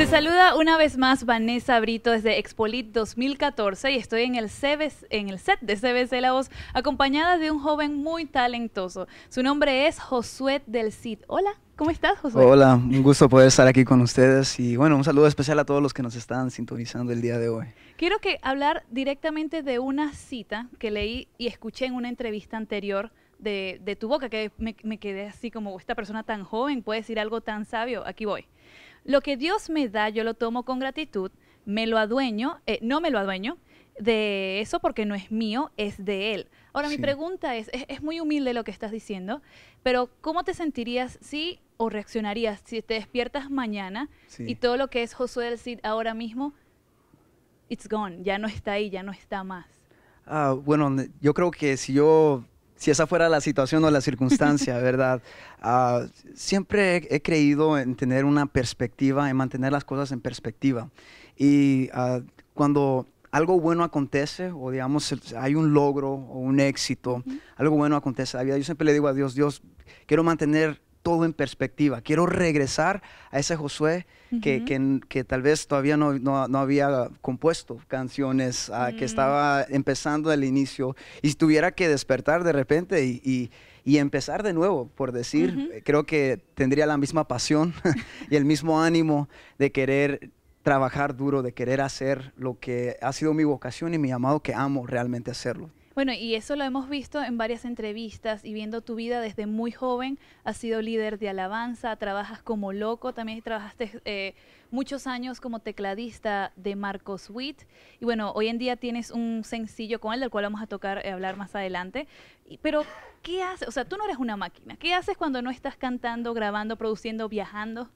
Se saluda una vez más Vanessa Brito desde Expolit 2014 y estoy en el, en el set de CBC La Voz acompañada de un joven muy talentoso. Su nombre es Josué del Cid. Hola, ¿cómo estás Josué? Hola, un gusto poder estar aquí con ustedes y bueno, un saludo especial a todos los que nos están sintonizando el día de hoy. Quiero que hablar directamente de una cita que leí y escuché en una entrevista anterior de, de tu boca, que me quedé así como, esta persona tan joven puede decir algo tan sabio, aquí voy. Lo que Dios me da, yo lo tomo con gratitud, me lo adueño, eh, no me lo adueño de eso porque no es mío, es de Él. Ahora, mi pregunta es, es, muy humilde lo que estás diciendo, pero ¿cómo te sentirías si o reaccionarías si te despiertas mañana y todo lo que es Josué del Cid ahora mismo, it's gone, ya no está ahí, ya no está más? Ah, bueno, yo creo que si yo si esa fuera la situación o la circunstancia, ¿verdad? Ah, siempre he, creído en tener una perspectiva, en mantener las cosas en perspectiva. Y ah, cuando algo bueno acontece, o digamos, hay un logro o un éxito, algo bueno acontece en yo siempre le digo a Dios, Dios, quiero mantener todo en perspectiva. Quiero regresar a ese Josué que, que, que, tal vez todavía no, no, había compuesto canciones, ah, que mm. estaba empezando al inicio y tuviera que despertar de repente y, y, y empezar de nuevo, por decir, creo que tendría la misma pasión y el mismo ánimo de querer trabajar duro, de querer hacer lo que ha sido mi vocación y mi llamado, que amo realmente hacerlo. Bueno, y eso lo hemos visto en varias entrevistas y viendo tu vida desde muy joven. Has sido líder de alabanza, trabajas como loco, también trabajaste eh, muchos años como tecladista de Marcos Witt. Y bueno, hoy en día tienes un sencillo con él, del cual vamos a tocar, eh, hablar más adelante. pero, ¿qué haces? O sea, tú no eres una máquina. ¿Qué haces cuando no estás cantando, grabando, produciendo, viajando?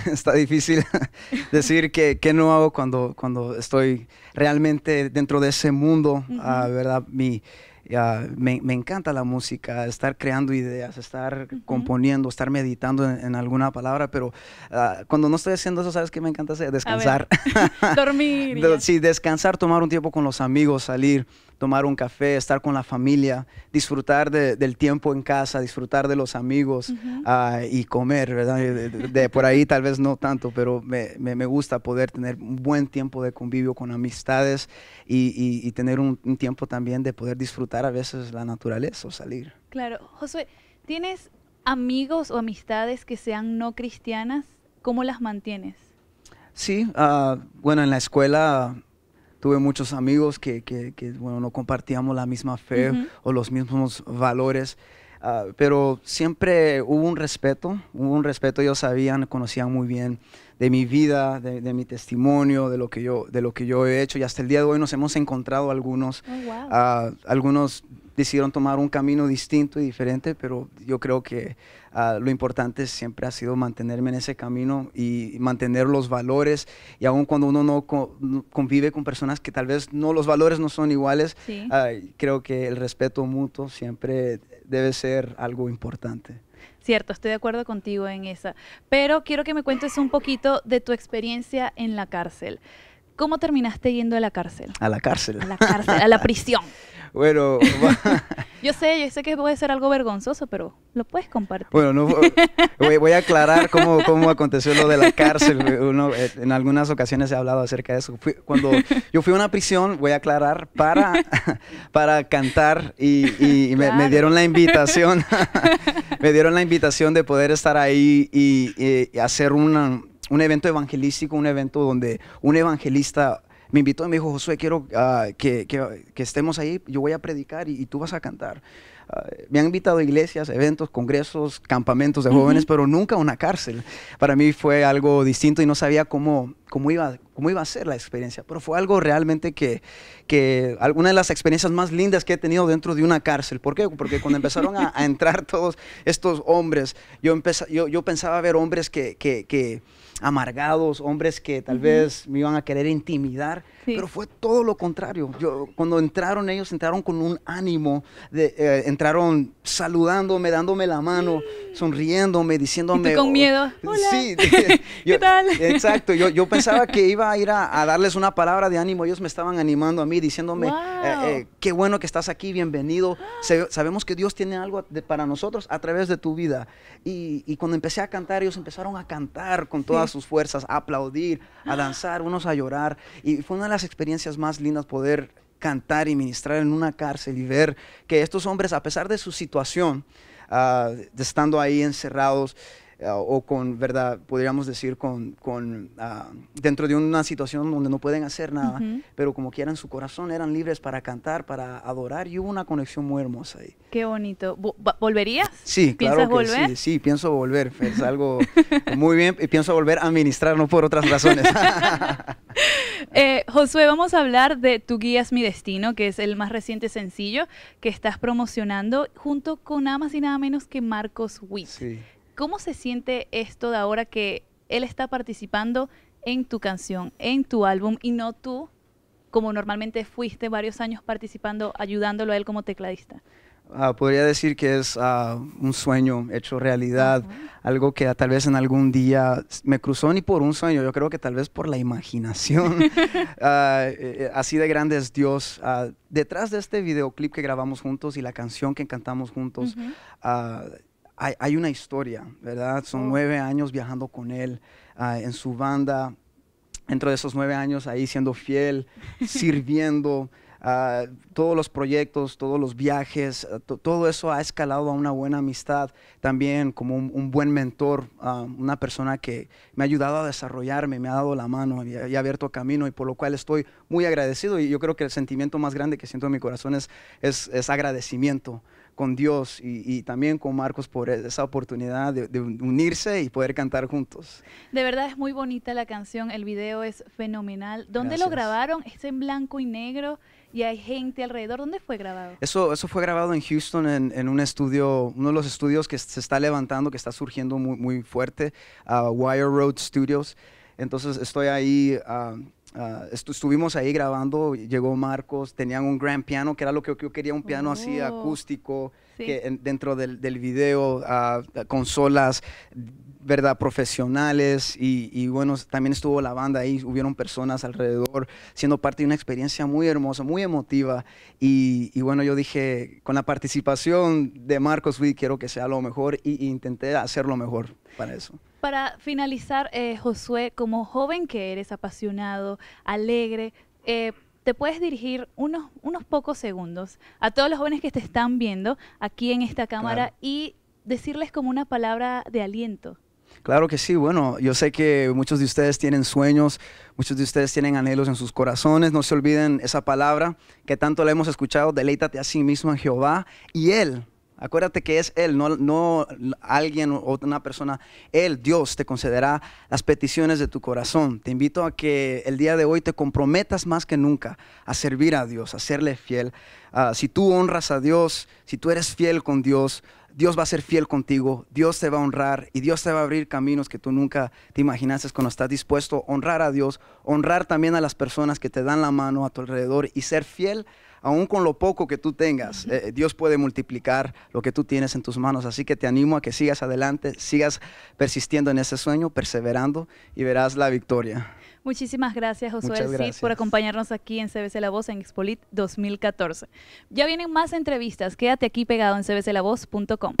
está difícil decir qué que no hago cuando, cuando estoy realmente dentro de ese mundo, ah, ¿verdad? Ah, me, encanta la música, estar creando ideas, estar componiendo, estar meditando en, alguna palabra, pero ah, cuando no estoy haciendo eso, ¿sabes qué me encanta Descansar. Dormir. sí, descansar, tomar un tiempo con los amigos, salir, tomar un café, estar con la familia, disfrutar del tiempo en casa, disfrutar de los amigos ah, y comer, ¿verdad? De, por ahí tal vez no tanto, pero me, gusta poder tener un buen tiempo de convivio con amistades y, tener un, tiempo también de poder disfrutar a veces la naturaleza o salir. Claro, Josué, ¿tienes amigos o amistades que sean no cristianas? ¿Cómo las mantienes? Sí, ah, bueno, en la escuela tuve muchos amigos que, bueno, no compartíamos la misma fe o los mismos valores, ah, pero siempre hubo un respeto, hubo un respeto, ellos sabían, conocían muy bien de mi vida, de, mi testimonio, de lo, que yo, de lo que yo he hecho y hasta el día de hoy nos hemos encontrado algunos, oh, ah, algunos decidieron tomar un camino distinto y diferente, pero yo creo que Ah, lo importante siempre ha sido mantenerme en ese camino y mantener los valores. Y aun cuando uno no convive con personas que tal vez no los valores no son iguales, creo que el respeto mutuo siempre debe ser algo importante. Cierto, estoy de acuerdo contigo en esa. Pero quiero que me cuentes un poquito de tu experiencia en la cárcel. ¿Cómo terminaste yendo a la cárcel? A la cárcel. A la cárcel, a la prisión. bueno, Yo sé, yo sé que puede ser algo vergonzoso, pero lo puedes compartir. Bueno, voy, a aclarar cómo, cómo, aconteció lo de la cárcel. Eh, en algunas ocasiones he hablado acerca de eso. cuando yo fui a una prisión, voy a aclarar, para, para cantar y, me, dieron la invitación. me dieron la invitación de poder estar ahí y, hacer un evento evangelístico, un evento donde un evangelista me invitó y me dijo, Josué, quiero ah, que, que, estemos ahí, yo voy a predicar y, tú vas a cantar. Ah, me han invitado a iglesias, eventos, congresos, campamentos de jóvenes, pero nunca a una cárcel. Para mí fue algo distinto y no sabía cómo cómo iba, cómo iba a ser la experiencia, pero fue algo realmente que, que alguna de las experiencias más lindas que he tenido dentro de una cárcel. ¿Por qué? Porque cuando empezaron a, entrar todos estos hombres, yo, yo, yo pensaba ver hombres que, que, amargados, hombres que tal vez me iban a querer intimidar, pero fue todo lo contrario. Yo, cuando entraron ellos, entraron con un ánimo, de, eh, entraron saludándome, dándome la mano, sonriéndome, diciéndome... ¿Y con miedo. Hola. Sí, ¿Qué tal? Exacto, yo, yo pensaba pensaba que iba a ir a, darles una palabra de ánimo. Ellos me estaban animando a mí, diciéndome, eh, eh, qué bueno que estás aquí, bienvenido. Ah. sabemos que Dios tiene algo para nosotros a través de tu vida. Y, cuando empecé a cantar, ellos empezaron a cantar con todas sus fuerzas, a aplaudir, a ah. danzar, unos a llorar. Y fue una de las experiencias más lindas poder cantar y ministrar en una cárcel y ver que estos hombres, a pesar de su situación, ah, de estando ahí encerrados, eh, o con, ¿verdad? Podríamos decir, con, con ah, dentro de una situación donde no pueden hacer nada, pero como quieran su corazón eran libres para cantar, para adorar y hubo una conexión muy hermosa ahí. Qué bonito. ¿Volverías? Sí, claro que volver? sí, sí, pienso volver. Es algo muy bien, Y pienso volver a ministrar, no por otras razones. Eh, Josué, vamos a hablar de Tu guía es mi destino, que es el más reciente sencillo que estás promocionando junto con nada más y nada menos que Marcos Witt. Sí. ¿Cómo se siente esto de ahora que él está participando en tu canción, en tu álbum y no tú, como normalmente fuiste varios años participando, ayudándolo a él como tecladista? Ah, podría decir que es ah, un sueño hecho realidad, algo que tal vez en algún día me cruzó ni por un sueño, yo creo que tal vez por la imaginación. Ah, eh, eh, así de grandes es Dios. detrás de este videoclip que grabamos juntos y la canción que cantamos juntos, hay, una historia, ¿verdad? Son oh. nueve años viajando con él ah, en su banda, dentro de esos nueve años ahí siendo fiel, sirviendo. Ah, todos los proyectos, todos los viajes, ah, todo eso ha escalado a una buena amistad, también como un, buen mentor, una persona que me ha ayudado a desarrollarme, me ha dado la mano y, ha abierto camino y por lo cual estoy muy agradecido y yo creo que el sentimiento más grande que siento en mi corazón es, es agradecimiento con Dios y, también con Marcos por esa oportunidad de, unirse y poder cantar juntos. De verdad es muy bonita la canción, el video es fenomenal. ¿Dónde lo grabaron? Es en blanco y negro y hay gente alrededor. ¿Dónde fue grabado? Eso, eso fue grabado en Houston, en, un estudio, uno de los estudios que se está levantando, que está surgiendo muy, muy fuerte, uh, Wire Road Studios. Entonces estoy ahí. Um, Ah, estuvimos ahí grabando, llegó Marcos, tenían un gran piano, que era lo que yo quería, un piano así oh, acústico, dentro del, video, ah, consolas, ¿verdad? Profesionales y, bueno, también estuvo la banda ahí, hubieron personas alrededor, siendo parte de una experiencia muy hermosa, muy emotiva y, bueno, yo dije, con la participación de Marcos, quiero que sea lo mejor y, intenté hacer lo mejor para eso. Para finalizar, eh, Josué, como joven que eres, apasionado, alegre, eh, te puedes dirigir unos, unos pocos segundos a todos los jóvenes que te están viendo aquí en esta cámara y decirles como una palabra de aliento. Claro que sí, bueno, yo sé que muchos de ustedes tienen sueños, muchos de ustedes tienen anhelos en sus corazones, no se olviden esa palabra que tanto la hemos escuchado, deleítate a sí mismo en Jehová y Él Acuérdate que es Él, no, alguien o una persona. Él, Dios, te concederá las peticiones de tu corazón. Te invito a que el día de hoy te comprometas más que nunca a servir a Dios, a serle fiel. Ah, si tú honras a Dios, si tú eres fiel con Dios, Dios va a ser fiel contigo, Dios te va a honrar y Dios te va a abrir caminos que tú nunca te imaginaste cuando estás dispuesto a honrar a Dios, honrar también a las personas que te dan la mano a tu alrededor y ser fiel aún con lo poco que tú tengas, eh, Dios puede multiplicar lo que tú tienes en tus manos. Así que te animo a que sigas adelante, sigas persistiendo en ese sueño, perseverando y verás la victoria. Muchísimas gracias, Josué Cid, por acompañarnos aquí en CBC La Voz en Expolit 2014. Ya vienen más entrevistas. Quédate aquí pegado en cbclavoz.com.